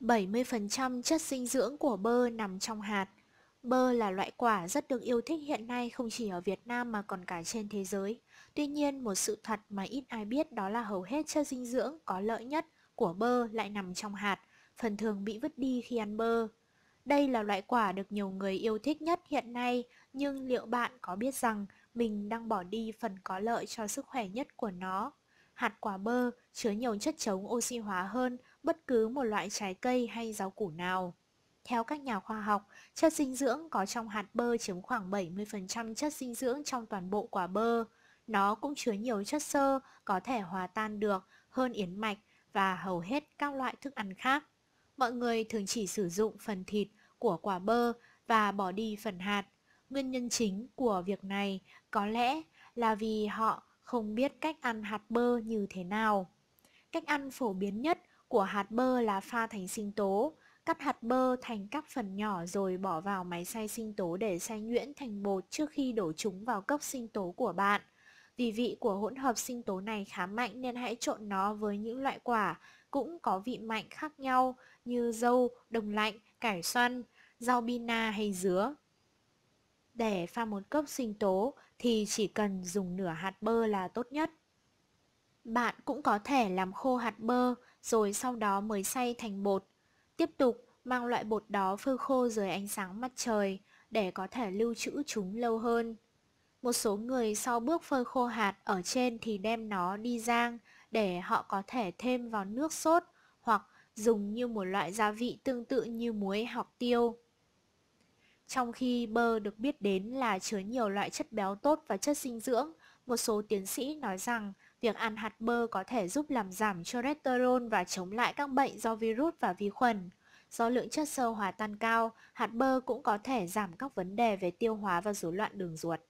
70% chất dinh dưỡng của bơ nằm trong hạt. Bơ là loại quả rất được yêu thích hiện nay không chỉ ở Việt Nam mà còn cả trên thế giới. Tuy nhiên, một sự thật mà ít ai biết đó là hầu hết chất dinh dưỡng có lợi nhất của bơ lại nằm trong hạt, phần thường bị vứt đi khi ăn bơ. Đây là loại quả được nhiều người yêu thích nhất hiện nay, nhưng liệu bạn có biết rằng mình đang bỏ đi phần có lợi cho sức khỏe nhất của nó? Hạt quả bơ chứa nhiều chất chống oxy hóa hơn bất cứ một loại trái cây hay rau củ nào. Theo các nhà khoa học, chất dinh dưỡng có trong hạt bơ chiếm khoảng 70% chất dinh dưỡng trong toàn bộ quả bơ. Nó cũng chứa nhiều chất xơ có thể hòa tan được hơn yến mạch và hầu hết các loại thức ăn khác. Mọi người thường chỉ sử dụng phần thịt của quả bơ và bỏ đi phần hạt. Nguyên nhân chính của việc này có lẽ là vì họ không biết cách ăn hạt bơ như thế nào. Cách ăn phổ biến nhất của hạt bơ là pha thành sinh tố, cắt hạt bơ thành các phần nhỏ rồi bỏ vào máy xay sinh tố để xay nhuyễn thành bột trước khi đổ chúng vào cốc sinh tố của bạn. Vì vị của hỗn hợp sinh tố này khá mạnh nên hãy trộn nó với những loại quả cũng có vị mạnh khác nhau như dâu, đồng lạnh, cải xoăn, rau bina hay dứa. Để pha một cốc sinh tố thì chỉ cần dùng nửa hạt bơ là tốt nhất. Bạn cũng có thể làm khô hạt bơ rồi sau đó mới xay thành bột. Tiếp tục mang loại bột đó phơi khô dưới ánh sáng mặt trời để có thể lưu trữ chúng lâu hơn. Một số người sau bước phơi khô hạt ở trên thì đem nó đi rang để họ có thể thêm vào nước sốt hoặc dùng như một loại gia vị tương tự như muối hoặc tiêu. Trong khi bơ được biết đến là chứa nhiều loại chất béo tốt và chất dinh dưỡng, một số tiến sĩ nói rằng Việc ăn hạt bơ có thể giúp làm giảm cholesterol và chống lại các bệnh do virus và vi khuẩn. Do lượng chất xơ hòa tan cao, hạt bơ cũng có thể giảm các vấn đề về tiêu hóa và rối loạn đường ruột.